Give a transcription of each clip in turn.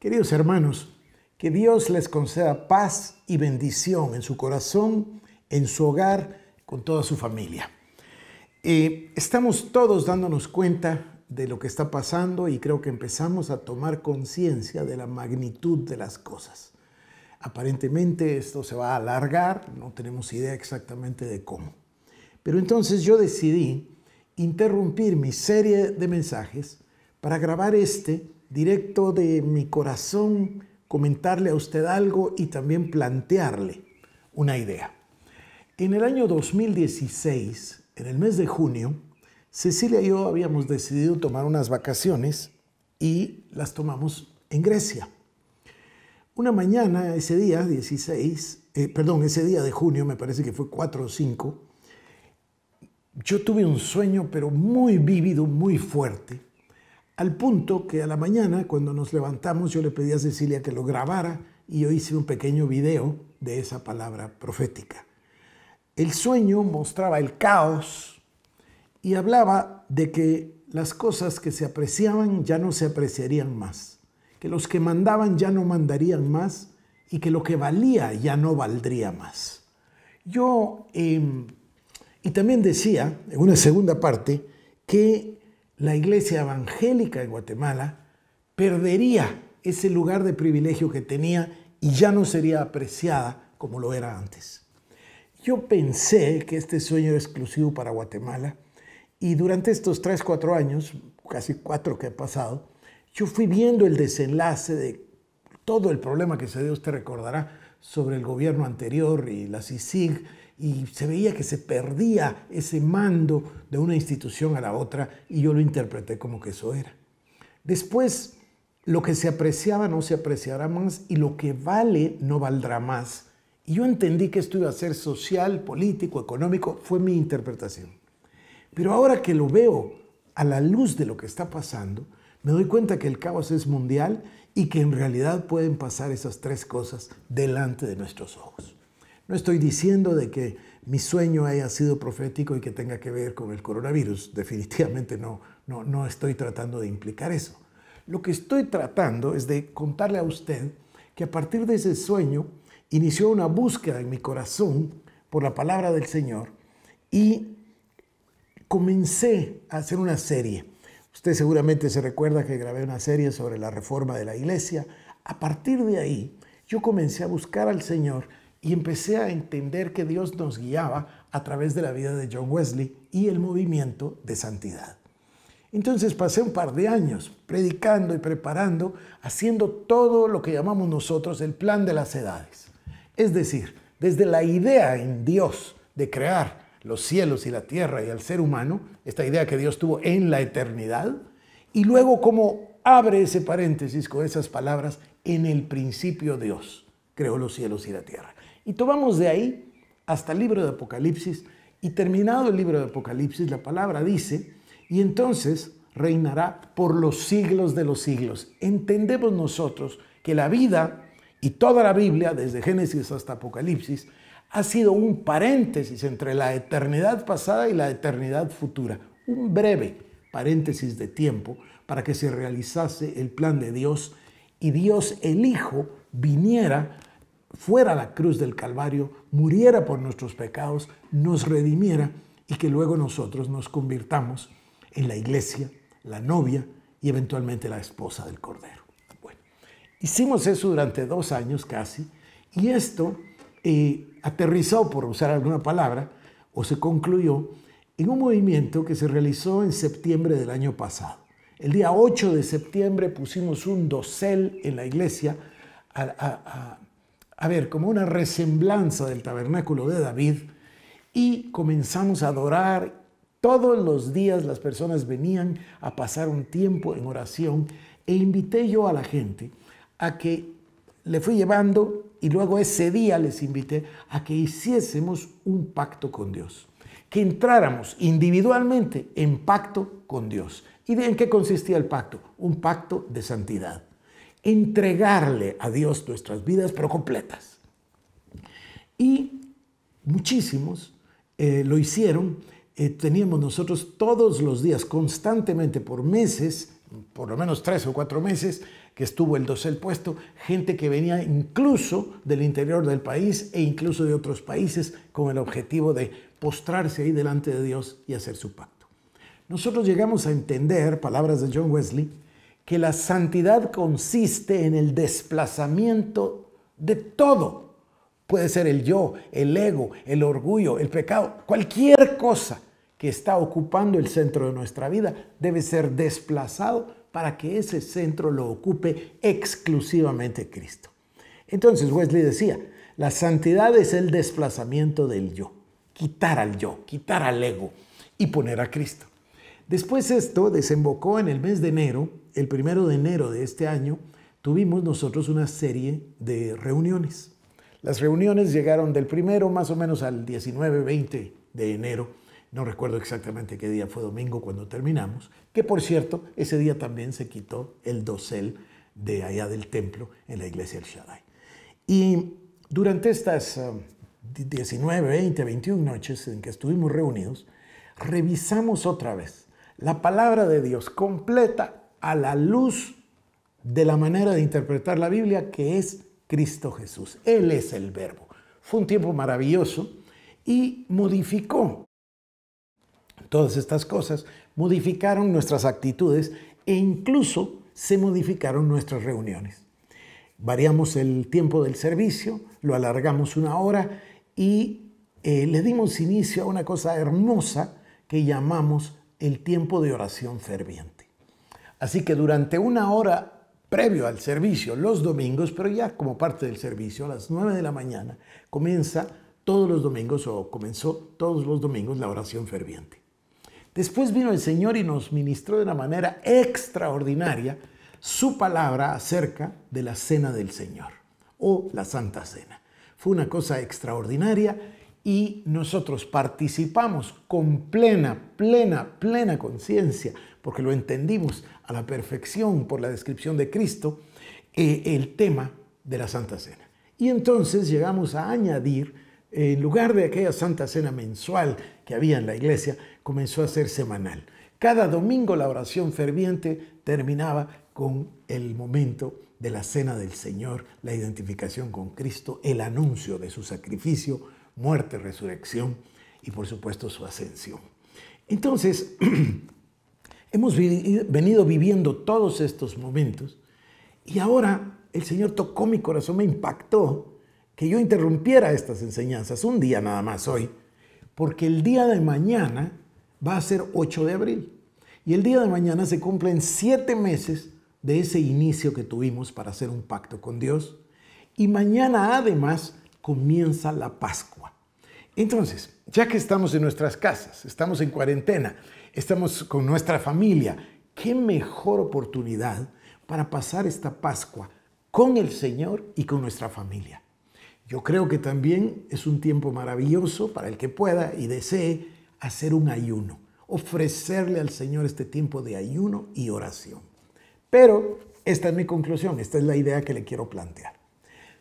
Queridos hermanos, que Dios les conceda paz y bendición en su corazón, en su hogar, con toda su familia. Eh, estamos todos dándonos cuenta de lo que está pasando y creo que empezamos a tomar conciencia de la magnitud de las cosas. Aparentemente esto se va a alargar, no tenemos idea exactamente de cómo. Pero entonces yo decidí interrumpir mi serie de mensajes para grabar este directo de mi corazón comentarle a usted algo y también plantearle una idea. En el año 2016, en el mes de junio, Cecilia y yo habíamos decidido tomar unas vacaciones y las tomamos en Grecia. Una mañana, ese día, 16, eh, perdón, ese día de junio, me parece que fue 4 o 5, yo tuve un sueño, pero muy vívido, muy fuerte, al punto que a la mañana, cuando nos levantamos, yo le pedí a Cecilia que lo grabara y yo hice un pequeño video de esa palabra profética. El sueño mostraba el caos y hablaba de que las cosas que se apreciaban ya no se apreciarían más, que los que mandaban ya no mandarían más y que lo que valía ya no valdría más. Yo, em, y también decía, en una segunda parte, que la iglesia evangélica en Guatemala perdería ese lugar de privilegio que tenía y ya no sería apreciada como lo era antes. Yo pensé que este sueño era exclusivo para Guatemala y durante estos 3, 4 años, casi 4 que he pasado, yo fui viendo el desenlace de todo el problema que se dio, usted recordará, sobre el gobierno anterior y la CICIG, y se veía que se perdía ese mando de una institución a la otra, y yo lo interpreté como que eso era. Después, lo que se apreciaba no se apreciará más, y lo que vale no valdrá más. Y yo entendí que esto iba a ser social, político, económico, fue mi interpretación. Pero ahora que lo veo a la luz de lo que está pasando, me doy cuenta que el caos es mundial y que en realidad pueden pasar esas tres cosas delante de nuestros ojos. No estoy diciendo de que mi sueño haya sido profético y que tenga que ver con el coronavirus. Definitivamente no, no, no estoy tratando de implicar eso. Lo que estoy tratando es de contarle a usted que a partir de ese sueño inició una búsqueda en mi corazón por la palabra del Señor y comencé a hacer una serie Usted seguramente se recuerda que grabé una serie sobre la reforma de la iglesia. A partir de ahí, yo comencé a buscar al Señor y empecé a entender que Dios nos guiaba a través de la vida de John Wesley y el movimiento de santidad. Entonces pasé un par de años predicando y preparando, haciendo todo lo que llamamos nosotros el plan de las edades. Es decir, desde la idea en Dios de crear los cielos y la tierra y al ser humano, esta idea que Dios tuvo en la eternidad, y luego cómo abre ese paréntesis con esas palabras, en el principio Dios creó los cielos y la tierra. Y tomamos de ahí hasta el libro de Apocalipsis, y terminado el libro de Apocalipsis, la palabra dice, y entonces reinará por los siglos de los siglos. Entendemos nosotros que la vida y toda la Biblia, desde Génesis hasta Apocalipsis, ha sido un paréntesis entre la eternidad pasada y la eternidad futura, un breve paréntesis de tiempo para que se realizase el plan de Dios y Dios el Hijo viniera fuera la cruz del Calvario, muriera por nuestros pecados, nos redimiera y que luego nosotros nos convirtamos en la iglesia, la novia y eventualmente la esposa del Cordero. Bueno, hicimos eso durante dos años casi y esto eh, aterrizó, por usar alguna palabra, o se concluyó en un movimiento que se realizó en septiembre del año pasado. El día 8 de septiembre pusimos un dosel en la iglesia, a, a ver, como una resemblanza del tabernáculo de David, y comenzamos a adorar. Todos los días las personas venían a pasar un tiempo en oración e invité yo a la gente a que le fui llevando y luego ese día les invité a que hiciésemos un pacto con Dios, que entráramos individualmente en pacto con Dios. ¿Y en qué consistía el pacto? Un pacto de santidad. Entregarle a Dios nuestras vidas, pero completas. Y muchísimos eh, lo hicieron. Eh, teníamos nosotros todos los días, constantemente, por meses, por lo menos tres o cuatro meses, que estuvo el dosel puesto, gente que venía incluso del interior del país e incluso de otros países con el objetivo de postrarse ahí delante de Dios y hacer su pacto. Nosotros llegamos a entender, palabras de John Wesley, que la santidad consiste en el desplazamiento de todo. Puede ser el yo, el ego, el orgullo, el pecado, cualquier cosa que está ocupando el centro de nuestra vida debe ser desplazado para que ese centro lo ocupe exclusivamente Cristo. Entonces Wesley decía, la santidad es el desplazamiento del yo, quitar al yo, quitar al ego y poner a Cristo. Después esto desembocó en el mes de enero, el primero de enero de este año, tuvimos nosotros una serie de reuniones. Las reuniones llegaron del primero más o menos al 19, 20 de enero no recuerdo exactamente qué día fue domingo cuando terminamos, que por cierto, ese día también se quitó el dosel de allá del templo en la iglesia del Shaddai. Y durante estas 19, 20, 21 noches en que estuvimos reunidos, revisamos otra vez la palabra de Dios completa a la luz de la manera de interpretar la Biblia que es Cristo Jesús. Él es el verbo. Fue un tiempo maravilloso y modificó Todas estas cosas modificaron nuestras actitudes e incluso se modificaron nuestras reuniones. Variamos el tiempo del servicio, lo alargamos una hora y eh, le dimos inicio a una cosa hermosa que llamamos el tiempo de oración ferviente. Así que durante una hora previo al servicio los domingos, pero ya como parte del servicio a las 9 de la mañana comienza todos los domingos o comenzó todos los domingos la oración ferviente. Después vino el Señor y nos ministró de una manera extraordinaria su palabra acerca de la cena del Señor o la Santa Cena. Fue una cosa extraordinaria y nosotros participamos con plena, plena, plena conciencia, porque lo entendimos a la perfección por la descripción de Cristo, eh, el tema de la Santa Cena. Y entonces llegamos a añadir en lugar de aquella santa cena mensual que había en la iglesia, comenzó a ser semanal. Cada domingo la oración ferviente terminaba con el momento de la cena del Señor, la identificación con Cristo, el anuncio de su sacrificio, muerte, resurrección y por supuesto su ascensión. Entonces, hemos venido viviendo todos estos momentos y ahora el Señor tocó mi corazón, me impactó que yo interrumpiera estas enseñanzas un día nada más hoy, porque el día de mañana va a ser 8 de abril. Y el día de mañana se cumplen siete meses de ese inicio que tuvimos para hacer un pacto con Dios. Y mañana además comienza la Pascua. Entonces, ya que estamos en nuestras casas, estamos en cuarentena, estamos con nuestra familia, ¿qué mejor oportunidad para pasar esta Pascua con el Señor y con nuestra familia? Yo creo que también es un tiempo maravilloso para el que pueda y desee hacer un ayuno, ofrecerle al Señor este tiempo de ayuno y oración. Pero esta es mi conclusión, esta es la idea que le quiero plantear.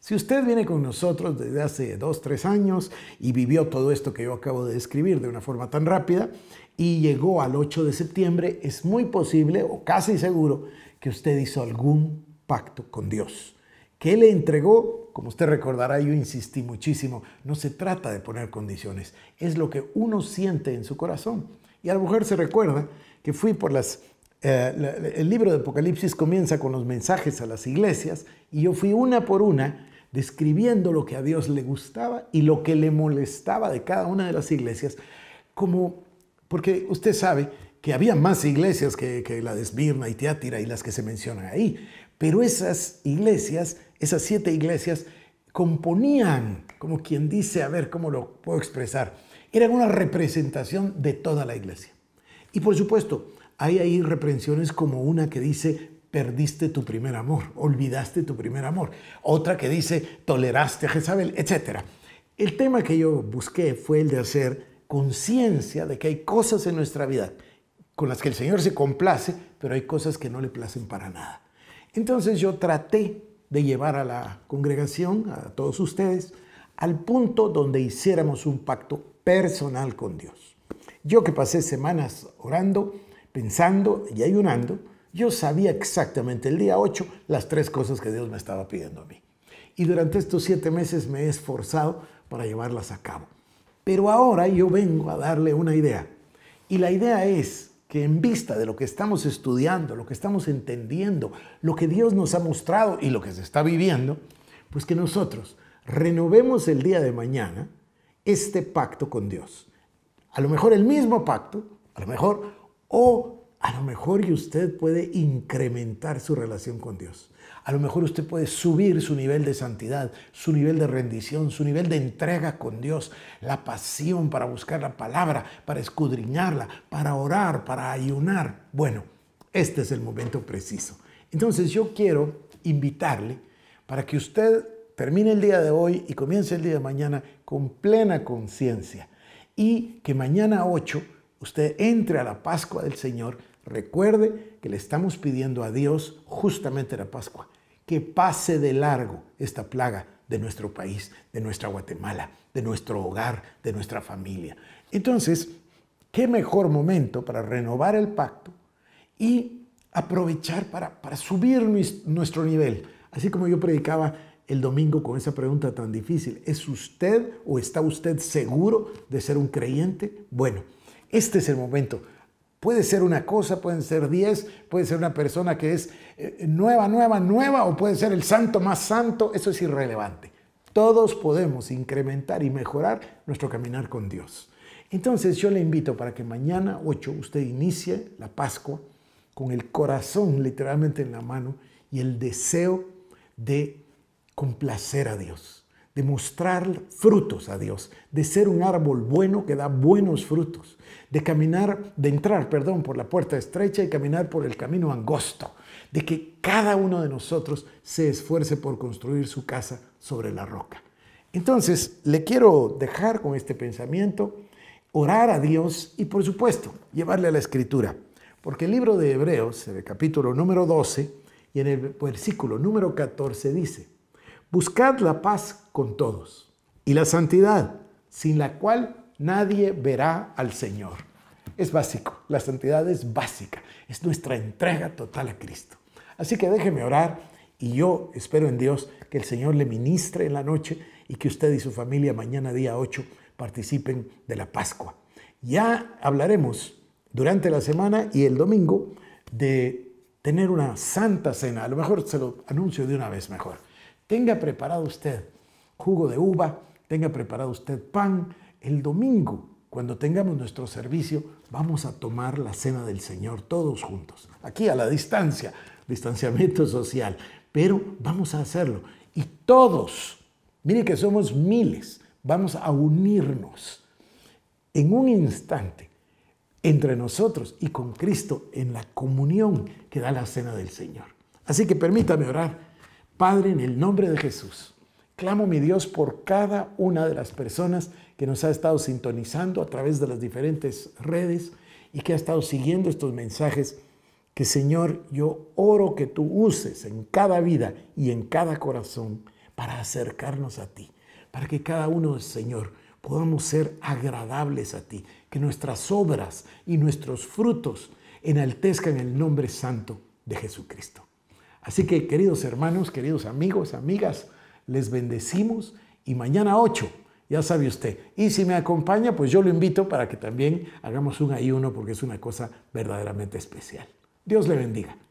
Si usted viene con nosotros desde hace dos, tres años y vivió todo esto que yo acabo de describir de una forma tan rápida y llegó al 8 de septiembre, es muy posible o casi seguro que usted hizo algún pacto con Dios, que le entregó como usted recordará, yo insistí muchísimo, no se trata de poner condiciones, es lo que uno siente en su corazón. Y a lo mejor se recuerda que fui por las... Eh, el libro de Apocalipsis comienza con los mensajes a las iglesias y yo fui una por una describiendo lo que a Dios le gustaba y lo que le molestaba de cada una de las iglesias, como porque usted sabe que había más iglesias que, que la de Esmirna y Teátira y las que se mencionan ahí. Pero esas iglesias, esas siete iglesias, componían, como quien dice, a ver cómo lo puedo expresar, eran una representación de toda la iglesia. Y por supuesto, hay ahí reprensiones como una que dice, perdiste tu primer amor, olvidaste tu primer amor. Otra que dice, toleraste a Jezabel, etc. El tema que yo busqué fue el de hacer conciencia de que hay cosas en nuestra vida con las que el Señor se complace, pero hay cosas que no le placen para nada. Entonces yo traté de llevar a la congregación, a todos ustedes, al punto donde hiciéramos un pacto personal con Dios. Yo que pasé semanas orando, pensando y ayunando, yo sabía exactamente el día 8 las tres cosas que Dios me estaba pidiendo a mí. Y durante estos siete meses me he esforzado para llevarlas a cabo. Pero ahora yo vengo a darle una idea. Y la idea es que en vista de lo que estamos estudiando, lo que estamos entendiendo, lo que Dios nos ha mostrado y lo que se está viviendo, pues que nosotros renovemos el día de mañana este pacto con Dios. A lo mejor el mismo pacto, a lo mejor, o a lo mejor y usted puede incrementar su relación con Dios. A lo mejor usted puede subir su nivel de santidad, su nivel de rendición, su nivel de entrega con Dios, la pasión para buscar la palabra, para escudriñarla, para orar, para ayunar. Bueno, este es el momento preciso. Entonces yo quiero invitarle para que usted termine el día de hoy y comience el día de mañana con plena conciencia y que mañana 8 usted entre a la Pascua del Señor, recuerde que le estamos pidiendo a Dios justamente la Pascua, que pase de largo esta plaga de nuestro país, de nuestra Guatemala, de nuestro hogar, de nuestra familia. Entonces, qué mejor momento para renovar el pacto y aprovechar para, para subir nuestro nivel. Así como yo predicaba el domingo con esa pregunta tan difícil, ¿es usted o está usted seguro de ser un creyente? Bueno, este es el momento. Puede ser una cosa, pueden ser diez, puede ser una persona que es eh, nueva, nueva, nueva, o puede ser el santo más santo, eso es irrelevante. Todos podemos incrementar y mejorar nuestro caminar con Dios. Entonces yo le invito para que mañana 8 usted inicie la Pascua con el corazón literalmente en la mano y el deseo de complacer a Dios de mostrar frutos a Dios, de ser un árbol bueno que da buenos frutos, de caminar, de entrar, perdón, por la puerta estrecha y caminar por el camino angosto, de que cada uno de nosotros se esfuerce por construir su casa sobre la roca. Entonces, le quiero dejar con este pensamiento, orar a Dios y, por supuesto, llevarle a la escritura, porque el libro de Hebreos, en el capítulo número 12 y en el versículo número 14 dice, Buscad la paz con todos y la santidad, sin la cual nadie verá al Señor. Es básico, la santidad es básica, es nuestra entrega total a Cristo. Así que déjeme orar y yo espero en Dios que el Señor le ministre en la noche y que usted y su familia mañana día 8 participen de la Pascua. Ya hablaremos durante la semana y el domingo de tener una santa cena. A lo mejor se lo anuncio de una vez mejor. Tenga preparado usted jugo de uva, tenga preparado usted pan. El domingo, cuando tengamos nuestro servicio, vamos a tomar la cena del Señor todos juntos, aquí a la distancia, distanciamiento social, pero vamos a hacerlo. Y todos, mire que somos miles, vamos a unirnos en un instante entre nosotros y con Cristo en la comunión que da la cena del Señor. Así que permítame orar Padre, en el nombre de Jesús, clamo mi Dios por cada una de las personas que nos ha estado sintonizando a través de las diferentes redes y que ha estado siguiendo estos mensajes, que Señor, yo oro que tú uses en cada vida y en cada corazón para acercarnos a ti, para que cada uno, Señor, podamos ser agradables a ti, que nuestras obras y nuestros frutos enaltezcan el nombre santo de Jesucristo. Así que queridos hermanos, queridos amigos, amigas, les bendecimos y mañana 8, ya sabe usted. Y si me acompaña, pues yo lo invito para que también hagamos un ayuno porque es una cosa verdaderamente especial. Dios le bendiga.